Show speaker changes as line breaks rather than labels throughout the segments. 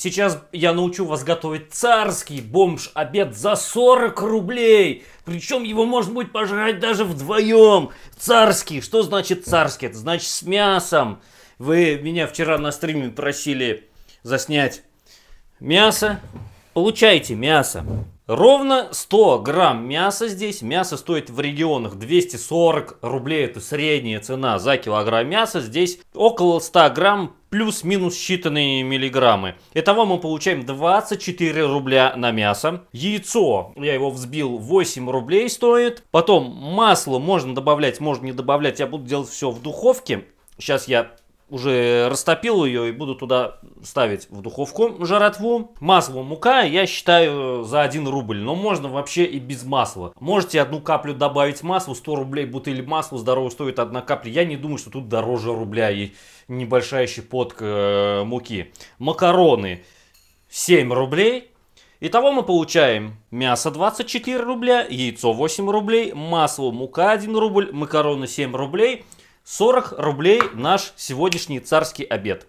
Сейчас я научу вас готовить царский бомж-обед за 40 рублей. Причем его можно будет пожрать даже вдвоем. Царский. Что значит царский? Это значит с мясом. Вы меня вчера на стриме просили заснять мясо. Получайте мясо. Ровно 100 грамм мяса здесь. Мясо стоит в регионах 240 рублей. Это средняя цена за килограмм мяса. Здесь около 100 грамм плюс-минус считанные миллиграммы. Итого мы получаем 24 рубля на мясо. Яйцо, я его взбил, 8 рублей стоит. Потом масло можно добавлять, можно не добавлять. Я буду делать все в духовке. Сейчас я уже растопил ее и буду туда ставить в духовку жратву. Масло мука я считаю за 1 рубль, но можно вообще и без масла. Можете одну каплю добавить масла, 100 рублей бутыль масла здорово стоит одна капля. Я не думаю, что тут дороже рубля и небольшая щепотка э, муки. Макароны 7 рублей. Итого мы получаем мясо 24 рубля, яйцо 8 рублей, масло мука 1 рубль, макароны 7 рублей – 40 рублей наш сегодняшний царский обед.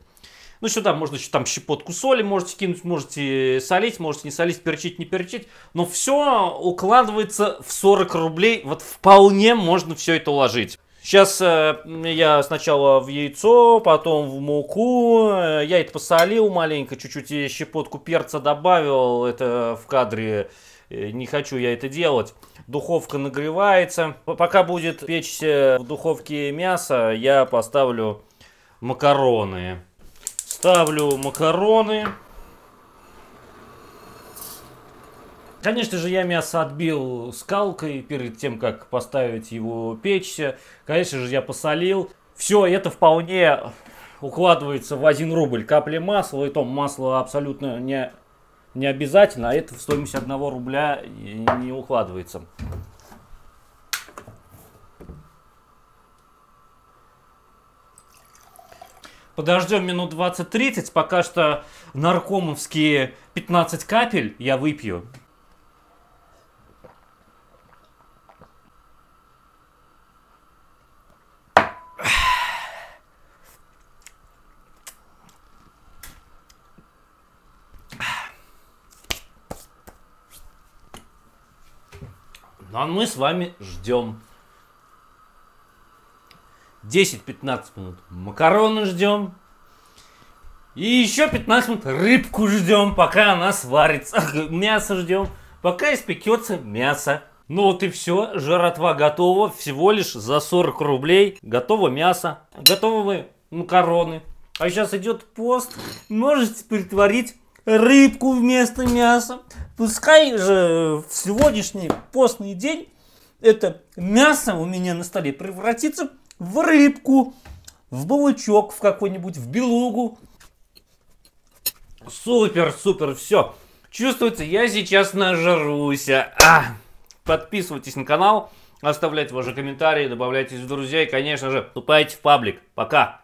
Ну, сюда можно еще там щепотку соли можете кинуть, можете солить, можете не солить, перчить, не перчить. Но все укладывается в 40 рублей. Вот вполне можно все это уложить. Сейчас э, я сначала в яйцо, потом в муку. Э, я это посолил маленько, чуть-чуть щепотку перца добавил. Это в кадре э, не хочу я это делать. Духовка нагревается. Пока будет печься в духовке мясо, я поставлю макароны. Ставлю макароны. Конечно же, я мясо отбил скалкой перед тем, как поставить его печься. Конечно же, я посолил. Все это вполне укладывается в 1 рубль капли масла, и то масло абсолютно не, не обязательно, а это в стоимость 1 рубля не укладывается. Подождем минут 20-30, пока что наркомовские 15 капель я выпью. А мы с вами ждем. 10-15 минут макароны ждем. И еще 15 минут рыбку ждем, пока она сварится. Мясо ждем, пока испекется мясо. Ну вот и все, жаротва готова, всего лишь за 40 рублей. Готово мясо, готовы макароны. А сейчас идет пост, можете притворить рыбку вместо мяса. Пускай же в сегодняшний постный день это мясо у меня на столе превратится в рыбку, в булочок, в какой-нибудь, в белугу. Супер, супер, все. Чувствуется, я сейчас нажруся. А! Подписывайтесь на канал, оставляйте ваши комментарии, добавляйтесь в друзья и, конечно же, вступайте в паблик. Пока!